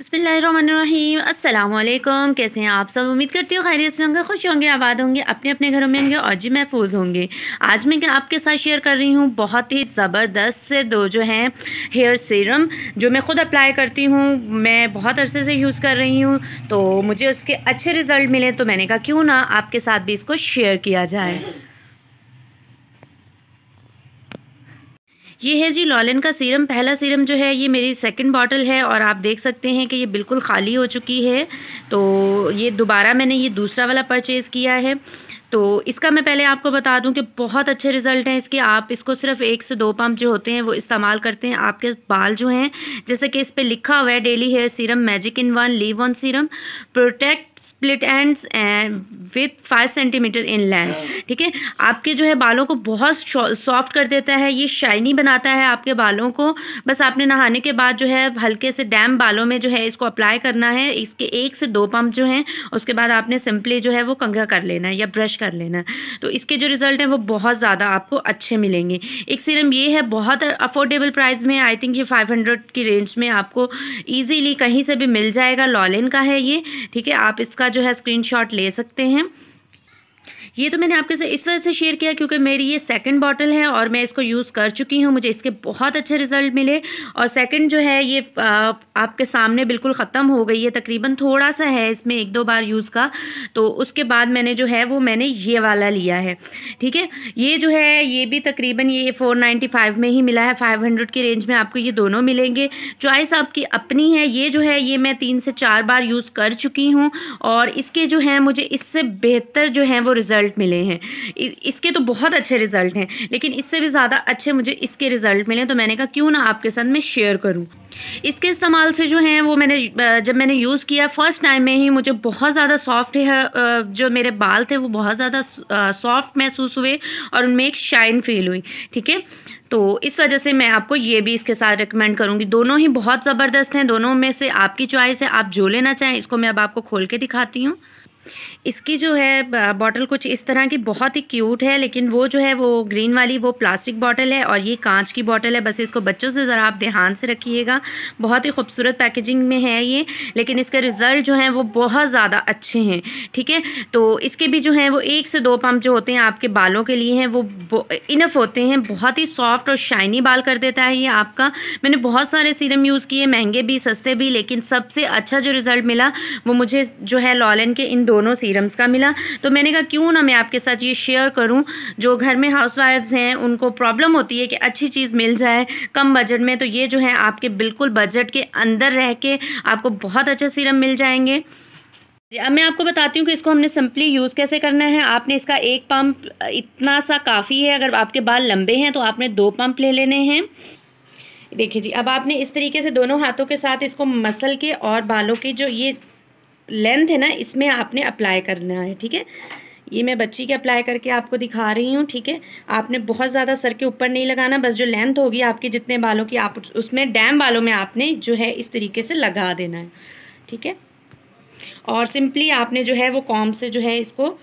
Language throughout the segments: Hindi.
अस्सलाम कैसे हैं आप सब उम्मीद करती हूँ खैरियत से होंगे खुश होंगे आबाद होंगे अपने अपने घरों में होंगे और जी महफूज होंगे आज मैं क्या आपके साथ शेयर कर रही हूँ बहुत ही ज़बरदस्त से दो जो हैं हेयर सीरम जो मैं ख़ुद अप्लाई करती हूँ मैं बहुत अरसे से यूज़ कर रही हूँ तो मुझे उसके अच्छे रिज़ल्ट मिले तो मैंने कहा क्यों ना आपके साथ भी इसको शेयर किया जाए ये है जी लॉलन का सीरम पहला सीरम जो है ये मेरी सेकंड बॉटल है और आप देख सकते हैं कि ये बिल्कुल खाली हो चुकी है तो ये दोबारा मैंने ये दूसरा वाला परचेज़ किया है तो इसका मैं पहले आपको बता दूं कि बहुत अच्छे रिजल्ट हैं इसके आप इसको सिर्फ एक से दो पंप जो होते हैं वो इस्तेमाल करते हैं आपके बाल जो हैं जैसे कि इस पर लिखा हुआ है daily hair serum magic in one leave on serum protect split ends and with five centimetre in length ठीक है आपके जो है बालों को बहुत सॉफ्ट कर देता है ये शाइनी बनाता है आपके बालों को बस आपने नहाने के बाद जो है हल्के से डैम बालों में जो है इसको अप्लाई करना है इसके एक से दो पंप जो हैं उसके बाद आपने सिंपली जो है वो कंघा कर लेना है या ब्रश कर लेना है तो इसके जो रिज़ल्ट हैं वो बहुत ज़्यादा आपको अच्छे मिलेंगे एक सीरम ये है बहुत अफोर्डेबल प्राइस में आई थिंक ये फाइव हंड्रेड की रेंज में आपको ईजीली कहीं से भी मिल जाएगा लॉलिन का है ये ठीक है आप इस इसका जो है स्क्रीनशॉट ले सकते हैं ये तो मैंने आपके साथ इस वजह से शेयर किया क्योंकि मेरी ये सेकंड बॉटल है और मैं इसको यूज़ कर चुकी हूँ मुझे इसके बहुत अच्छे रिजल्ट मिले और सेकंड जो है ये आपके सामने बिल्कुल ख़त्म हो गई है तकरीबन थोड़ा सा है इसमें एक दो बार यूज़ का तो उसके बाद मैंने जो है वो मैंने ये वाला लिया है ठीक है ये जो है ये भी तकरीबन ये फोर में ही मिला है फाइव की रेंज में आपको ये दोनों मिलेंगे चॉइस आपकी अपनी है ये जो है ये मैं तीन से चार बार यूज़ कर चुकी हूँ और इसके जो है मुझे इससे बेहतर जो है वो रिज़ल्ट रिज़ल्ट मिले हैं इसके तो बहुत अच्छे रिज़ल्ट हैं लेकिन इससे भी ज़्यादा अच्छे मुझे इसके रिज़ल्ट मिले तो मैंने कहा क्यों ना आपके साथ मैं शेयर करूँ इसके इस्तेमाल से जो हैं वो मैंने जब मैंने यूज़ किया फ़र्स्ट टाइम में ही मुझे बहुत ज़्यादा सॉफ्ट है जो मेरे बाल थे वो बहुत ज़्यादा सॉफ्ट महसूस हुए और उनमें एक शाइन फील हुई ठीक है तो इस वजह से मैं आपको ये भी इसके साथ रिकमेंड करूँगी दोनों ही बहुत ज़बरदस्त हैं दोनों में से आपकी चॉइस है आप जो लेना चाहें इसको मैं अब आपको खोल के दिखाती हूँ इसकी जो है बॉटल कुछ इस तरह की बहुत ही क्यूट है लेकिन वो जो है वो ग्रीन वाली वो प्लास्टिक बॉटल है और ये कांच की बॉटल है बस इसको बच्चों से ज़रा आप ध्यान से रखिएगा बहुत ही खूबसूरत पैकेजिंग में है ये लेकिन इसके रिज़ल्ट जो हैं वो बहुत ज़्यादा अच्छे हैं ठीक है तो इसके भी जो हैं वो एक से दो पम्प जो होते हैं आपके बालों के लिए हैं वो इनफ होते हैं बहुत ही सॉफ्ट और शाइनी बाल कर देता है ये आपका मैंने बहुत सारे सीरम यूज़ किए महंगे भी सस्ते भी लेकिन सबसे अच्छा जो रिज़ल्ट मिला वो मुझे जो है लॉलन के इन दोनों सीरम्स का मिला तो मैंने कहा क्यों ना मैं आपके साथ ये शेयर करूँ जो घर में हाउस हैं उनको प्रॉब्लम होती है कि अच्छी चीज़ मिल जाए कम बजट में तो ये जो है आपके बिल्कुल बजट के अंदर रह के आपको बहुत अच्छे सीरम मिल जाएंगे अब मैं आपको बताती हूँ कि इसको हमने सिंपली यूज़ कैसे करना है आपने इसका एक पंप इतना सा काफ़ी है अगर आपके बाल लंबे हैं तो आपने दो पंप ले लेने हैं देखिए जी अब आपने इस तरीके से दोनों हाथों के साथ इसको मसल के और बालों के जो ये लेंथ है ना इसमें आपने अप्लाई करना है ठीक है ये मैं बच्ची के अप्लाई करके आपको दिखा रही हूँ ठीक है आपने बहुत ज़्यादा सर के ऊपर नहीं लगाना बस जो लेंथ होगी आपके जितने बालों की आप उसमें डैम बालों में आपने जो है इस तरीके से लगा देना है ठीक है और सिंपली आपने जो है वो कॉम से जो है इसको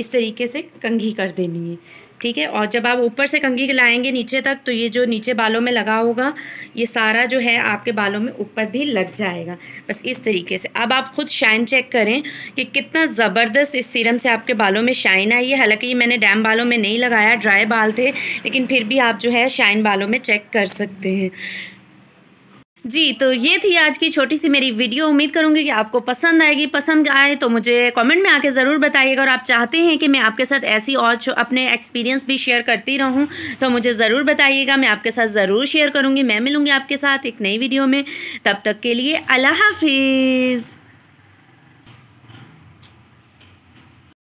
इस तरीके से कंघी कर देनी है ठीक है और जब आप ऊपर से कंघी लाएंगे नीचे तक तो ये जो नीचे बालों में लगा होगा ये सारा जो है आपके बालों में ऊपर भी लग जाएगा बस इस तरीके से अब आप खुद शाइन चेक करें कि कितना ज़बरदस्त इस सीरम से आपके बालों में शाइन आई है हालांकि ये मैंने डैम बालों में नहीं लगाया ड्राई बाल थे लेकिन फिर भी आप जो है शाइन बालों में चेक कर सकते हैं जी तो ये थी आज की छोटी सी मेरी वीडियो उम्मीद करूँगी कि आपको पसंद आएगी पसंद आए तो मुझे कमेंट में आके ज़रूर बताइएगा और आप चाहते हैं कि मैं आपके साथ ऐसी और अपने एक्सपीरियंस भी शेयर करती रहूँ तो मुझे ज़रूर बताइएगा मैं आपके साथ ज़रूर शेयर करूँगी मैं मिलूंगी आपके साथ एक नई वीडियो में तब तक के लिए अल्लाह हाफिज़